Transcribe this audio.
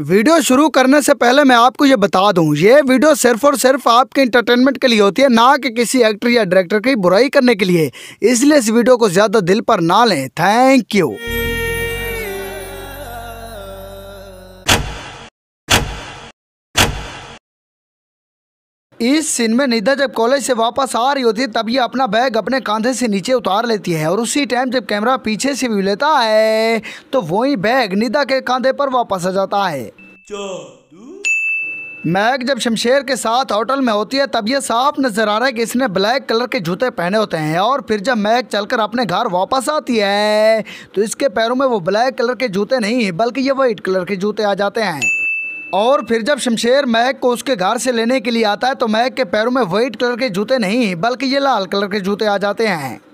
video शुरू करने से पहले मैं आपको ये बता दूं ये वीडियो सिर्फ और सिर्फ आपके इंटरटेनमेंट के लिए होती है ना कि किसी एक्टर या डायरेक्टर की बुराई करने के लिए इसलिए इस वीडियो को ज़्यादा दिल पर ना लें थैंक यू इस सीन में निधा जब कॉलेज से वापस आ रही होती है तब ये अपना बैग अपने कांधे से नीचे उतार लेती है और उसी टाइम जब कैमरा पीछे से भी लेता है तो वही बैग निधा के कांधे पर वापस आ जाता है मैग जब शमशेर के साथ होटल में होती है तब यह साफ नजर आ रहा है कि इसने ब्लैक कलर के जूते पहने होते हैं और फिर जब मैग चलकर अपने घर वापस आती है तो इसके पैरों में वो ब्लैक कलर के जूते नहीं है बल्कि ये वाइट कलर के जूते आ जाते हैं और फिर जब शमशेर मैक को उसके घर से लेने के लिए आता है तो मैक के पैरों में वाइट कलर के जूते नहीं बल्कि ये लाल कलर के जूते आ जाते हैं